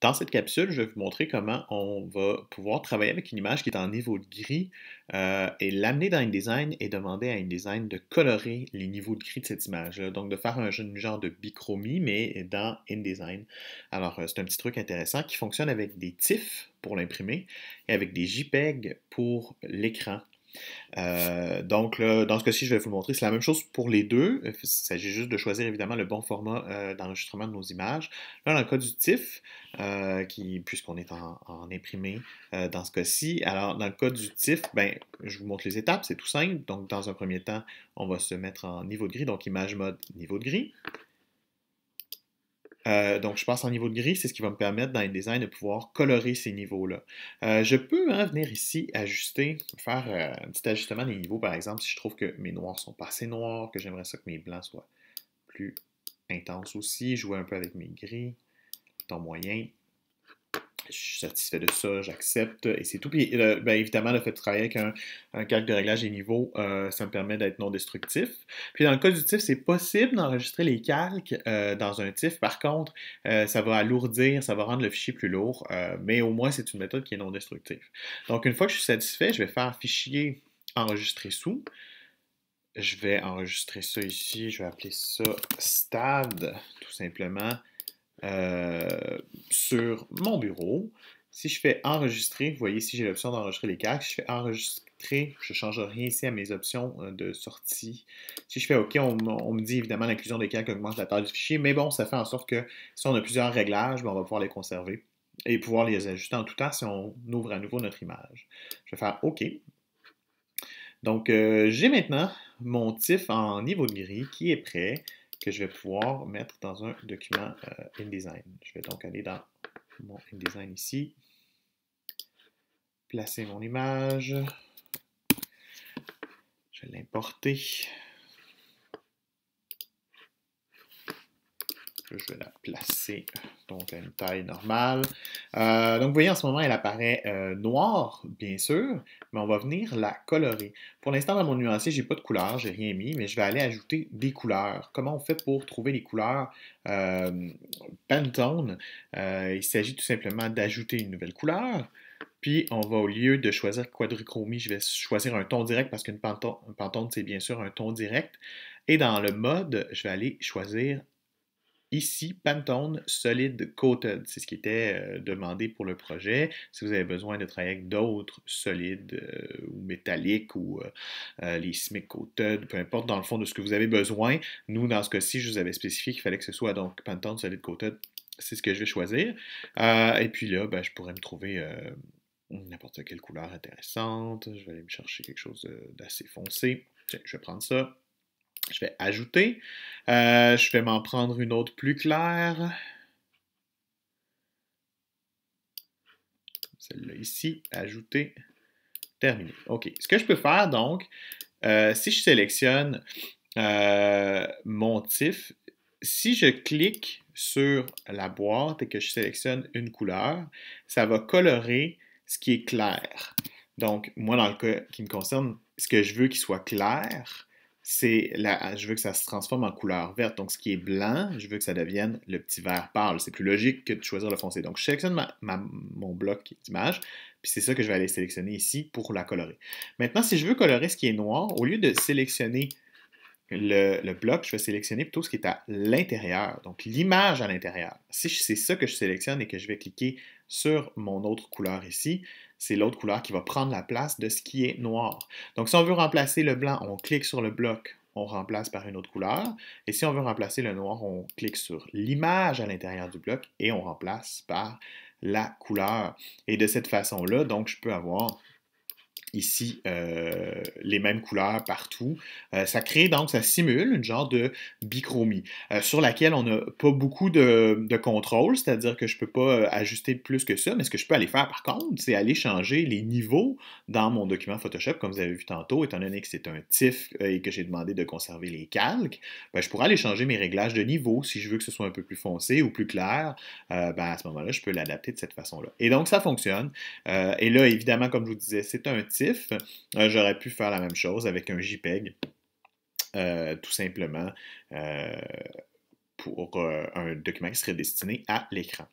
Dans cette capsule, je vais vous montrer comment on va pouvoir travailler avec une image qui est en niveau de gris euh, et l'amener dans InDesign et demander à InDesign de colorer les niveaux de gris de cette image. Donc de faire un genre de bichromie, mais dans InDesign. Alors euh, c'est un petit truc intéressant qui fonctionne avec des TIFF pour l'imprimer et avec des JPEG pour l'écran. Euh, donc, dans ce cas-ci, je vais vous montrer. C'est la même chose pour les deux. Euh, il s'agit juste de choisir évidemment le bon format euh, d'enregistrement de nos images. Là, dans le cas du TIFF, puisqu'on est en, en imprimé dans ce cas-ci, alors dans le cas du TIFF, ben, je vous montre les étapes, c'est tout simple. Donc, dans un premier temps, on va se mettre en niveau de gris, donc image mode niveau de gris. Euh, donc, je passe en niveau de gris, c'est ce qui va me permettre dans design de pouvoir colorer ces niveaux-là. Euh, je peux hein, venir ici ajuster, faire euh, un petit ajustement des niveaux, par exemple, si je trouve que mes noirs sont pas assez noirs, que j'aimerais ça que mes blancs soient plus intenses aussi, jouer un peu avec mes gris, ton moyen, je suis satisfait de ça, j'accepte, et c'est tout. Puis, euh, ben, évidemment, le fait de travailler avec un, calque de réglage des niveaux, euh, ça me permet d'être non destructif. Puis, dans le cas du TIFF, c'est possible d'enregistrer les calques euh, dans un TIFF. Par contre, ça va alourdir, ça va rendre le fichier plus lourd, mais au moins, c'est une méthode qui est non destructive. Donc, une fois que je suis satisfait, je vais faire fichier enregistrer sous. Je vais enregistrer ça ici, je vais appeler ça stade, tout simplement. Euh, sur mon bureau. Si je fais enregistrer, vous voyez ici, j'ai l'option d'enregistrer les cartes. Si je fais enregistrer, je ne change rien ici à mes options euh, de sortie. Si je fais OK, on, me dit évidemment l'inclusion des calques augmente la taille du fichier, mais bon, ça fait en sorte que si on a plusieurs réglages, ben, on va pouvoir les conserver et pouvoir les ajuster en tout temps si on ouvre à nouveau notre image. Je vais faire OK. Donc, euh, j'ai maintenant mon TIFF en niveau de gris qui est prêt que je vais pouvoir mettre dans un document euh, InDesign. Je vais donc aller dans mon InDesign ici, placer mon image, je vais l'importer. Je vais la placer donc une taille normale. Euh, donc, vous voyez, en ce moment, elle apparaît euh, noire, bien sûr, mais on va venir la colorer. Pour l'instant, dans mon nuancier, je n'ai pas de couleur, n'ai rien mis, mais je vais aller ajouter des couleurs. Comment on fait pour trouver les couleurs euh, Pantone? il s'agit tout simplement d'ajouter une nouvelle couleur. Puis, on va, au lieu de choisir quadrichromie, je vais choisir un ton direct parce qu'une pantone, pantone c'est bien sûr un ton direct. Et dans le mode, je vais aller choisir Ici, Pantone Solid Coated, c'est ce qui était euh, demandé pour le projet. Si vous avez besoin de travailler avec d'autres solides euh, ou métalliques ou euh, les SMIC Coated, peu importe dans le fond de ce que vous avez besoin, nous, dans ce cas-ci, je vous avais spécifié qu'il fallait que ce soit donc Pantone Solid Coated, c'est ce que je vais choisir. et puis là, ben, je pourrais me trouver n'importe quelle couleur intéressante. Je vais aller me chercher quelque chose d'assez foncé. je vais prendre ça. Je vais ajouter. Euh, je vais m'en prendre une autre plus claire. Celle-là ici, ajouter, terminer. OK. Ce que je peux faire donc, euh, si je sélectionne euh, mon TIFF, si je clique sur la boîte et que je sélectionne une couleur, ça va colorer ce qui est clair. Donc, moi, dans le cas qui me concerne, ce que je veux qu'il soit clair, c'est la, ah, je veux que ça se transforme en couleur verte. Donc, ce qui est blanc, je veux que ça devienne le petit vert pâle. C'est plus logique que de choisir le foncé. Donc, je sélectionne mon bloc d'image, puis c'est ça que je vais aller sélectionner ici pour la colorer. Maintenant, si je veux colorer ce qui est noir, au lieu de sélectionner le, le bloc, je vais sélectionner plutôt ce qui est à l'intérieur, donc l'image à l'intérieur. Si c'est ça que je sélectionne et que je vais cliquer sur mon autre couleur ici, c'est l'autre couleur qui va prendre la place de ce qui est noir. Donc si on veut remplacer le blanc, on clique sur le bloc, on remplace par une autre couleur. Et si on veut remplacer le noir, on clique sur l'image à l'intérieur du bloc et on remplace par la couleur. Et de cette façon-là, donc je peux avoir ici euh, les mêmes couleurs partout. Euh, ça crée donc, ça simule une genre de bichromie euh, sur laquelle on n'a pas beaucoup de, contrôle, c'est-à-dire que je ne peux pas ajuster plus que ça, mais ce que je peux aller faire par contre, c'est aller changer les niveaux dans mon document Photoshop, comme vous avez vu tantôt, étant donné que c'est un TIFF et que j'ai demandé de conserver les calques, ben, je pourrais aller changer mes réglages de niveau si je veux que ce soit un peu plus foncé ou plus clair, ben, à ce moment-là, je peux l'adapter de cette façon-là. Et donc, ça fonctionne. et là, évidemment, comme je vous disais, c'est un euh, j'aurais pu faire la même chose avec un JPEG, euh, tout simplement euh, pour un document qui serait destiné à l'écran.